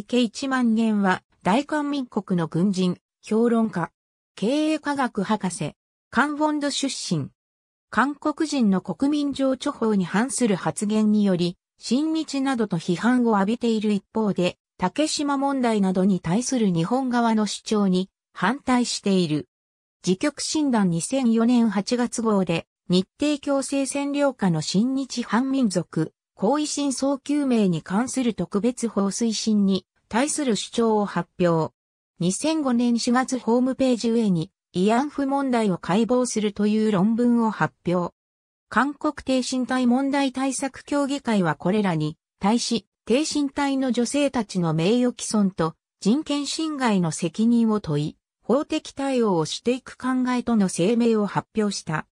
池一万元は、大韓民国の軍人、評論家、経営科学博士、カンボンド出身。韓国人の国民情緒法に反する発言により、親日などと批判を浴びている一方で、竹島問題などに対する日本側の主張に反対している。自局診断2004年8月号で、日程強制占領下の親日反民族、後維新早急命に関する特別法推進に対する主張を発表。2005年4月ホームページ上に慰安婦問題を解剖するという論文を発表。韓国低身体問題対策協議会はこれらに対し低身体の女性たちの名誉毀損と人権侵害の責任を問い、法的対応をしていく考えとの声明を発表した。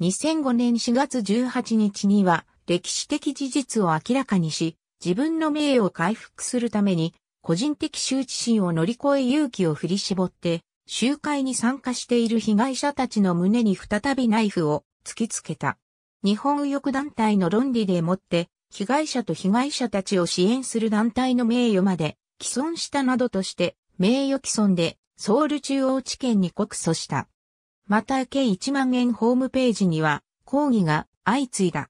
2005年4月18日には歴史的事実を明らかにし、自分の名誉を回復するために、個人的羞恥心を乗り越え勇気を振り絞って、集会に参加している被害者たちの胸に再びナイフを突きつけた。日本右翼団体の論理でもって、被害者と被害者たちを支援する団体の名誉まで、既存したなどとして、名誉既存で、ソウル中央地検に告訴した。また、計1万円ホームページには、抗議が相次いだ。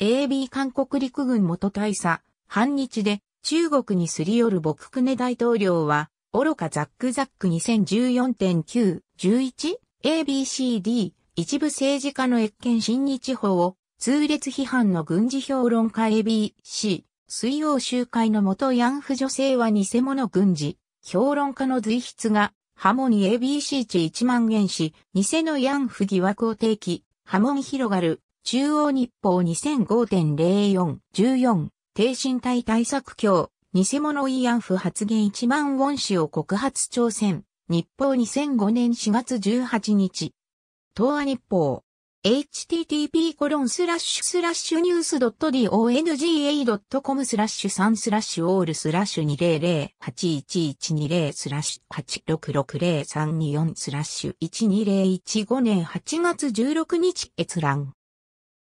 AB 韓国陸軍元大佐、反日で中国にすり寄る僕クネ大統領は、愚かザックザック 2014.9.11?ABCD 一部政治家の越見新日報を痛烈批判の軍事評論家 ABC 水曜集会の元ヤンフ女性は偽物軍事評論家の随筆がハモに ABC 値1万円し偽のヤンフ疑惑を提起波紋広がる中央日報2005.0414、低身体対策協、偽物慰安婦発言1万ウォン氏を告発挑戦、日報2005年4月18日。東亜日報。http コロンスラッシュスラッシュニュース .donga.com スラッシュ3スラッシュオールスラッシュ200811120スラッシュ8660324スラッシュ1201 5年8月16日閲覧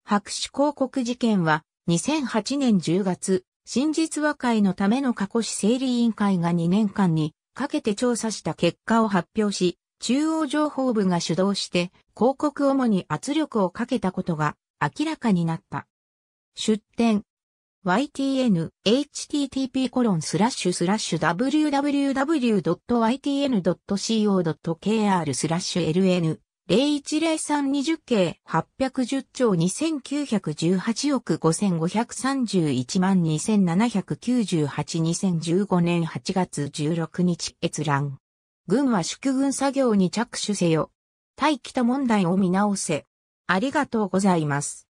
白紙広告事件は、2008年10月、真実和解のための過去市整理委員会が2年間にかけて調査した結果を発表し、中央情報部が主導して広告主に圧力をかけたことが明らかになった。出展 ytn http コロンスラッシュスラッシュ www.ytn.co.kr スラッシュ ln 010320計810兆2918億5531万27982015年8月16日閲覧。軍は祝軍作業に着手せよ。対北問題を見直せ。ありがとうございます。